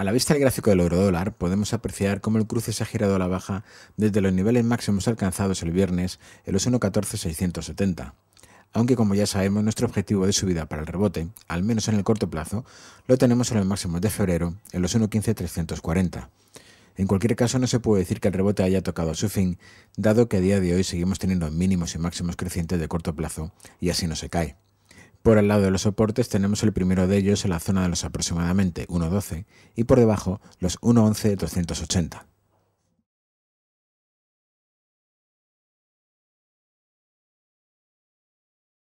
A la vista del gráfico del dólar, podemos apreciar cómo el cruce se ha girado a la baja desde los niveles máximos alcanzados el viernes en los 1.14670. Aunque como ya sabemos, nuestro objetivo de subida para el rebote, al menos en el corto plazo, lo tenemos en el máximo de febrero, en los 1.15340. En cualquier caso, no se puede decir que el rebote haya tocado a su fin, dado que a día de hoy seguimos teniendo mínimos y máximos crecientes de corto plazo y así no se cae. Por el lado de los soportes tenemos el primero de ellos en la zona de los aproximadamente 1.12 y por debajo los 1.11 280.